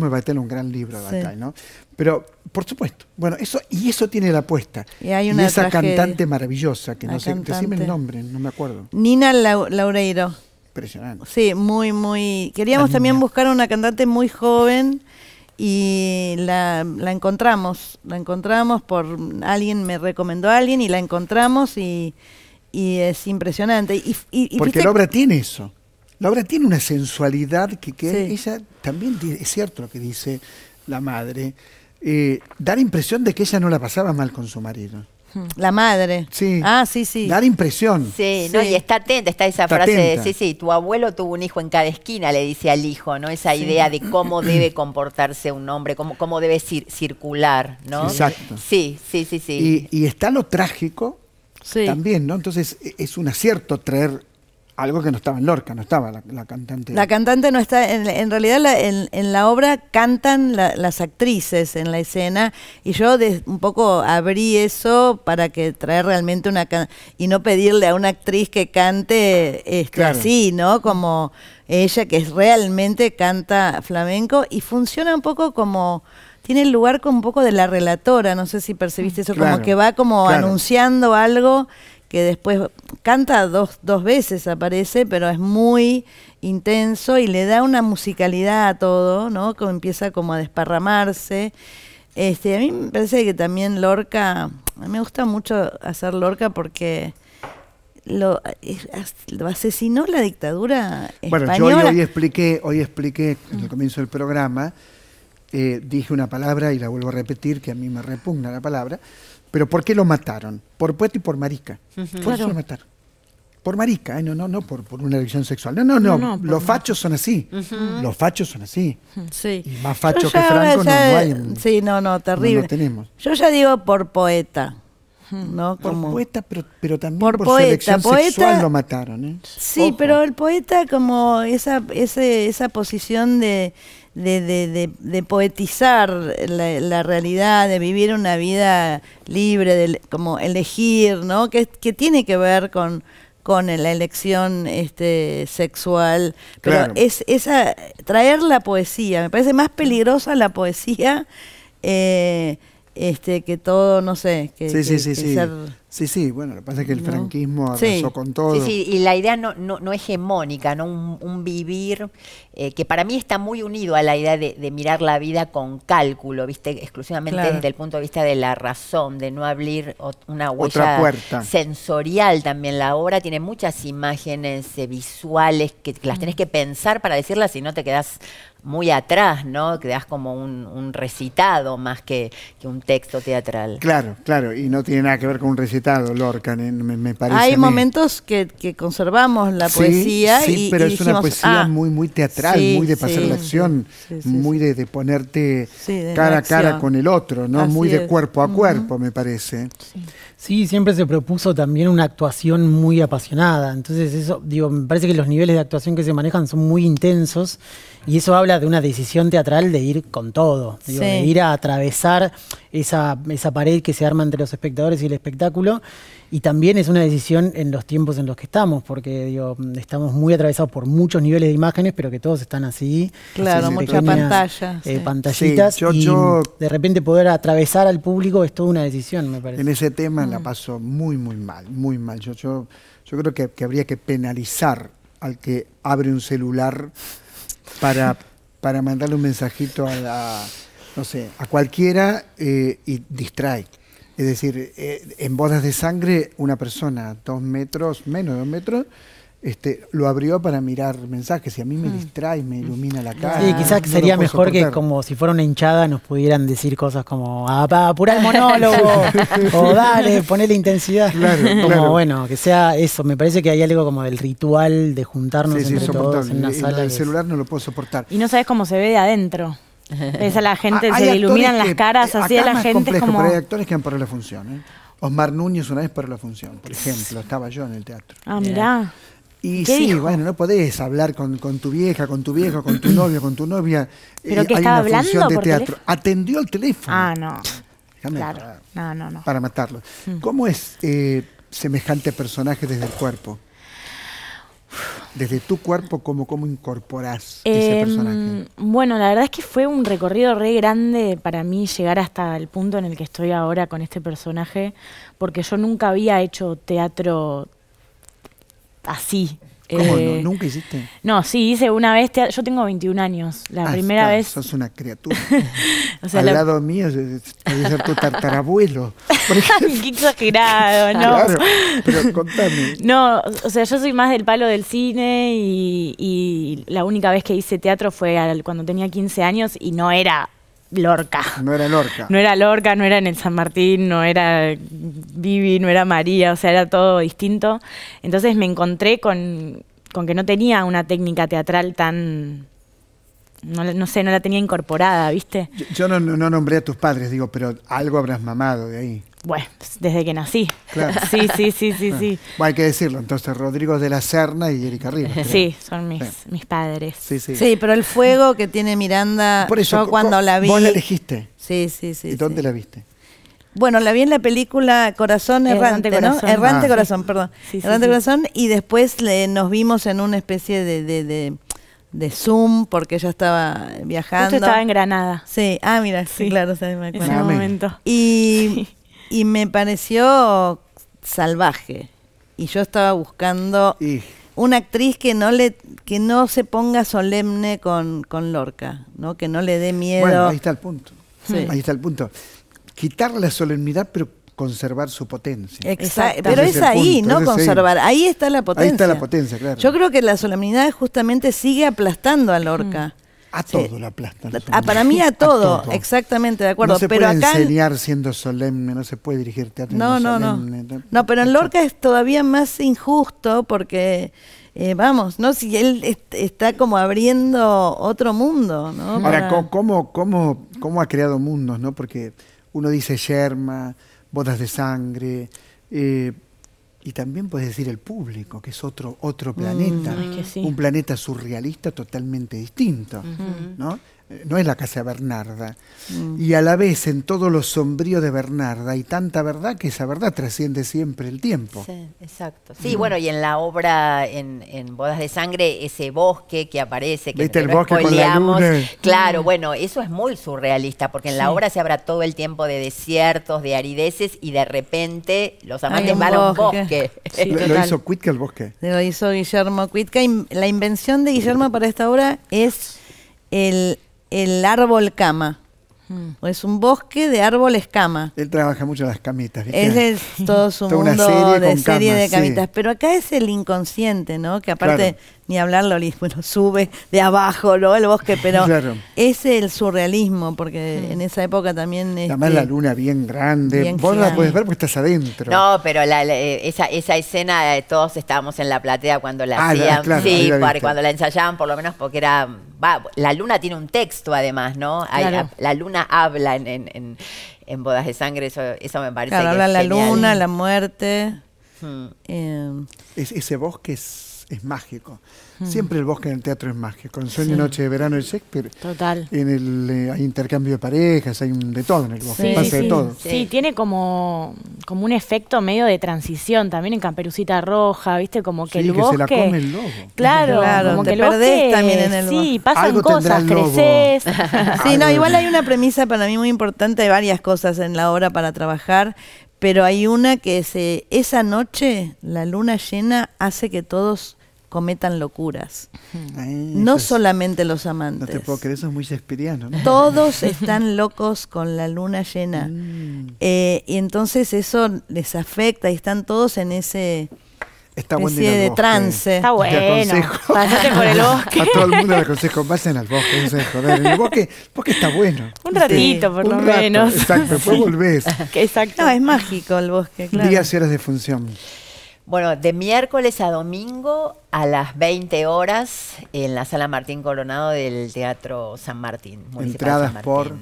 es batalla un gran libro de batalla, ¿no? Pero, por supuesto, bueno, eso y eso tiene la apuesta. Y, hay una esa cantante maravillosa, que no sé, te decime el nombre, no me acuerdo. Nina Laureiro. Impresionante. Sí, muy, muy... Queríamos también buscar una cantante muy joven y la, encontramos, la encontramos por alguien me recomendó a alguien y la encontramos y, es impresionante. Porque la obra tiene eso. La obra tiene una sensualidad que, que ella también es cierto lo que dice la madre, eh, da la impresión de que ella no la pasaba mal con su marido. Hmm. La madre. Sí. Ah, sí, sí. Da impresión. Sí, No, y está atenta, está esa frase de, sí, sí, tu abuelo tuvo un hijo en cada esquina, le dice al hijo, ¿no? Esa idea de cómo debe comportarse un hombre, cómo, cómo debe circular, ¿no? Exacto. Sí, sí, sí, sí. Y, y está lo trágico también, ¿no? Entonces e-, es un acierto traer algo que no estaba en Lorca, no estaba la, cantante. La cantante no está, en, realidad en, la obra cantan las actrices en la escena y yo un poco abrí eso para que traer realmente una y no pedirle a una actriz que cante este, así, ¿no? Como ella que realmente canta flamenco y funciona un poco como tiene el lugar con un poco de la relatora, no sé si percibiste eso, como que va como anunciando algo que después canta dos, dos veces, aparece, pero es muy intenso y le da una musicalidad a todo, ¿no? Como empieza como a desparramarse. Este, a mí me parece que también Lorca, a mí me gusta mucho hacer Lorca porque lo, asesinó la dictadura española. Bueno, yo hoy, expliqué, hoy expliqué en el comienzo del programa, eh, dije una palabra y la vuelvo a repetir, que a mí me repugna la palabra, pero ¿por qué lo mataron? Por poeta y por marica. Por qué lo mataron. Por marica, no, no, no por, por, una elección sexual. No, no, no. los fachos son así. Los fachos son así. Sí. más fachos que Franco no, hay. sí, no, no, terrible. Yo ya digo por poeta. ¿no? Por poeta, pero, también por, Su sexual lo mataron. ¿eh? Sí, pero el poeta como esa, esa posición de, de, de, poetizar la, realidad, de vivir una vida libre, de como elegir, ¿no? Que, que tiene que ver con, con la elección este, sexual. Pero es esa traer la poesía, me parece más peligrosa la poesía eh, este, que todo, no sé, que, sí, que, sí, sí, sí, bueno, lo que pasa es que el franquismo arrasó con todo. Sí, sí, y la idea no, no, hegemónica, ¿no? Un, vivir eh, que para mí está muy unido a la idea de, mirar la vida con cálculo, ¿viste? Exclusivamente desde el punto de vista de la razón, de no abrir una huella sensorial también. La obra tiene muchas imágenes eh, visuales que, las mm. tenés que pensar para decirlas si no te quedas muy atrás, ¿no? Que das como un, recitado más que, un texto teatral. Claro, claro, y no tiene nada que ver con un recitado, Lorca, me, parece. Hay momentos que, conservamos la poesía. Sí, sí pero es una poesía ah, muy, muy teatral, muy de pasar la acción, muy de, ponerte cara a cara con el otro, ¿no? muy de cuerpo a cuerpo, me parece. Sí, siempre se propuso también una actuación muy apasionada. Entonces, eso, digo, me parece que los niveles de actuación que se manejan son muy intensos y eso habla de una decisión teatral de ir con todo, de ir a atravesar esa, esa pared que se arma entre los espectadores y el espectáculo. Y también es una decisión en los tiempos en los que estamos, porque estamos muy atravesados por muchos niveles de imágenes, pero que todos están así. Claro, muchas pantallas eh, Pantallitas. y de repente poder atravesar al público es toda una decisión, me parece. En ese tema la mm. paso muy, muy mal, muy mal. Yo, yo, yo creo que, habría que penalizar al que abre un celular para, para mandarle un mensajito a la no sé, a cualquiera eh, y distrae. Es decir, eh, en bodas de sangre, una persona, dos metros, menos de dos metros, este, lo abrió para mirar mensajes y a mí me mm. distrae, me ilumina la cara. Sí, quizás sería mejor que como si fuera una hinchada nos pudieran decir cosas como apura el monólogo o dale, ponele intensidad. Claro, como bueno, que sea eso. Me parece que hay algo como del ritual de juntarnos todos en una sala. El celular no lo puedo soportar. Y no sabes cómo se ve de adentro. Es a la gente, ah, se iluminan las caras, así a la gente como... Pero hay actores que han parado la función. ¿eh? Osmar Núñez una vez paró la función, por ejemplo, estaba yo en el teatro. Ah, mirá. Y sí, bueno, no podés hablar con, con, tu vieja, con tu viejo, con tu novio, con tu novia. ¿Pero eh, que estaba hablando de por teatro. Atendió el teléfono. Ah, no. claro. Para, matarlo. Mm. ¿Cómo es eh, semejante personaje desde el cuerpo? desde tu cuerpo, ¿cómo, incorporas ese em, personaje? Bueno, la verdad es que fue un recorrido re grande para mí llegar hasta el punto en el que estoy ahora con este personaje, porque yo nunca había hecho teatro así, ¿Cómo eh, ¿Nunca hiciste? No, sí, hice una vez. Yo tengo 21 años. La ah, primera vez. Sos una criatura. o sea, Al lado mío puede ser tu tartarabuelo. Qué exagerado, ¿no? Claro, pero contame. No, o sea, yo soy más del palo del cine y, la única vez que hice teatro fue cuando tenía 15 años y no era Lorca. No era Lorca. No era Lorca, no era en el San Martín, no era Vivi, no era María, o sea, era todo distinto. Entonces me encontré con, con que no tenía una técnica teatral tan... No, sé, no la tenía incorporada, ¿viste? Yo, no nombré a tus padres, digo, pero algo habrás mamado de ahí. Bueno, pues, desde que nací. Sí, sí, sí, sí, sí. hay que decirlo, entonces Rodrigo de la Serna y Erika Rivas. Sí, son mis, padres. Sí, sí. Sí, pero el fuego que tiene Miranda, Por eso, yo cuando la vi... Vos la elegiste. Sí, sí, sí. ¿Y dónde la viste? Bueno, la vi en la película Corazón Errante, ¿no? Errante ah. Corazón, perdón. Errante Corazón y después nos vimos en una especie de, Zoom porque ella estaba viajando. Yo estaba en Granada. Sí, ah, mira, sí, claro, se me acuerdo. En ese momento. Y, Y me pareció salvaje. Y yo estaba buscando una actriz que no le que no se ponga solemne con, Lorca, ¿no? Que no le dé miedo. Bueno, ahí está el punto. Ahí está el punto. Quitar la solemnidad, pero conservar su potencia. Exacto. Pero es, ahí, no conservar. Ahí. está la potencia. Ahí está la potencia, claro. Yo creo que la solemnidad justamente sigue aplastando a Lorca. Mm. A todo la plata ah, para mí a todo, exactamente, de acuerdo. No se pero puede enseñar siendo solemne, no se puede dirigirte teatro no, no, No. no, pero en Lorca es todavía más injusto porque, eh, vamos, no si él está como abriendo otro mundo. ¿no? Ahora, cómo, ¿cómo ha creado mundos? no Porque uno dice yerma, bodas de sangre, eh, y también puedes decir el público, que es otro, otro planeta, mm, un planeta surrealista totalmente distinto. ¿no? no es la casa Bernarda. Mm. Y a la vez en todo lo sombrío de Bernarda hay tanta verdad que esa verdad trasciende siempre el tiempo. Sí, exacto. Sí, mm. bueno, y en la obra, en, Bodas de Sangre, ese bosque que aparece, que ¿Viste el bosque Claro, mm. bueno, eso es muy surrealista, porque en la obra se habrá todo el tiempo de desiertos, de arideces, y de repente los amantes van a un bosque. lo, hizo Cuitca el bosque. Lo hizo Guillermo Cuitca. La invención de Guillermo para esta obra es el el árbol cama. Hmm. Es un bosque de árboles cama. Él trabaja mucho las camitas. Es, todo su mundo de serie de camitas. Pero acá es el inconsciente, ¿no? Que aparte ni hablarlo, lo bueno, sube de abajo, luego el bosque, pero claro. es el surrealismo, porque en esa época también... Este además la luna bien grande, vos la puedes ver porque estás adentro. No, pero eh, esa, esa escena, todos estábamos en la platea cuando la ah, hacían, sí, cuando la ensayaban, por lo menos porque era... la luna tiene un texto además, ¿no? la, luna habla en, Bodas de Sangre, eso, eso me parece... Claro, habla la luna, la muerte. Hmm. Eh, ese bosque es es, mágico. Hmm. Siempre el bosque en el teatro es mágico. En Sueño y Noche de Verano de Shakespeare. Total. En el, eh, hay intercambio de parejas, hay de todo en el bosque, sí, pasa de todo. Sí, tiene como, un efecto medio de transición también en Camperucita Roja, ¿viste? Como que el que Se la come el lobo. Claro, como que perdés también en el bosque. Sí, pasan cosas, creces. sí, no, igual hay una premisa para mí muy importante, de varias cosas en la obra para trabajar, pero hay una que se, esa noche, la luna llena, hace que todos cometan locuras. no solamente los amantes. No te puedo creer, eso es muy Shakespeareano. Todos están locos con la luna llena. Mm. Eh, y entonces eso les afecta y están todos en ese Está buen de trance. Está bueno. Pasate por el bosque. A todo el mundo le aconsejo, vayan al bosque, no El bosque, está bueno. Un ratito, por lo menos. Exacto, después volvés. Exacto. es mágico el bosque, claro. Días y horas de función. Bueno, de miércoles a domingo a las 20 horas en la sala Martín Coronado del Teatro San Martín. Entradas San Martín. por...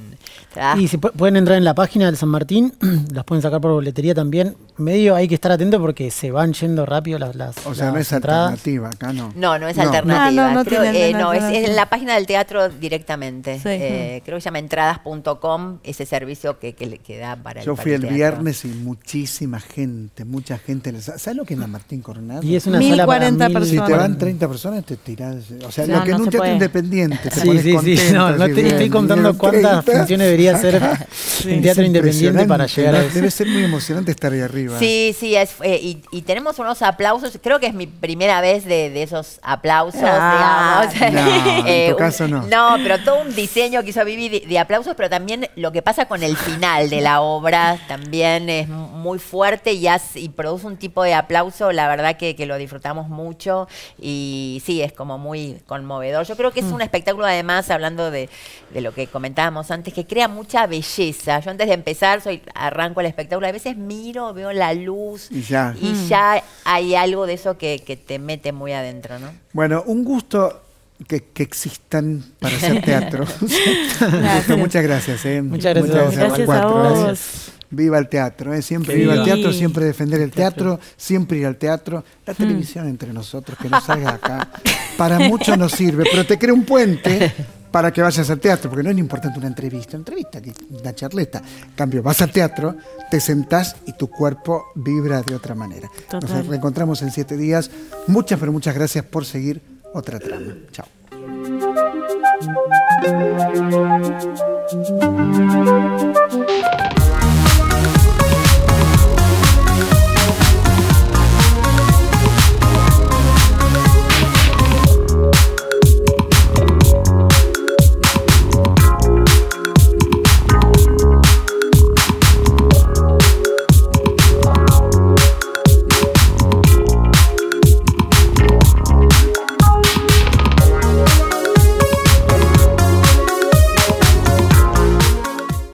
Ah. Y si pueden entrar en la página del San Martín, las pueden sacar por boletería también medio hay que estar atento porque se van yendo rápido las, las O sea, no es alternativa, acá no. No, no es alternativa. No, no, no eh, es, en la página del teatro directamente. Eh, creo que se llama entradas.com, ese servicio que, que, da para Yo el Yo fui el viernes y muchísima gente, mucha gente. ¿Sabes lo que es la Martín Coronado? Y es una 1040 personas. Si te van 30 personas, te tirás. Eh, o sea, lo que es un teatro independiente. Te sí, pones sí, sí. No, te, estoy contando cuántas funciones debería ser un teatro independiente para llegar a eso. Debe ser muy emocionante estar ahí arriba. Sí, sí, es, eh, y, tenemos unos aplausos. Creo que es mi primera vez de, esos aplausos, ah, digamos. No, en tu eh, caso no. No, pero todo un diseño que hizo Vivi de, aplausos, pero también lo que pasa con el final de la obra también es muy fuerte y, produce un tipo de aplauso, la verdad que, lo disfrutamos mucho y sí, es como muy conmovedor. Yo creo que es un mm. espectáculo además, hablando de, lo que comentábamos antes, que crea mucha belleza. Yo antes de empezar, soy, arranco el espectáculo, a veces miro, veo la luz. Y mm. ya. hay algo de eso que, te mete muy adentro, ¿no? Bueno, un gusto que, que existan para hacer teatro. Muchas gracias. Muchas gracias. ¿eh? gracias, Viva el teatro, ¿eh? siempre viva. el teatro, siempre defender el teatro, siempre ir al teatro. La mm. televisión entre nosotros, que no salga acá, para mucho nos sirve, pero te crea un puente para que vayas al teatro, porque no es importante una entrevista, una entrevista, una charleta. En cambio, vas al teatro, te sentás y tu cuerpo vibra de otra manera. Nos reencontramos en siete días. Muchas, pero muchas gracias por seguir otra trama. Chao.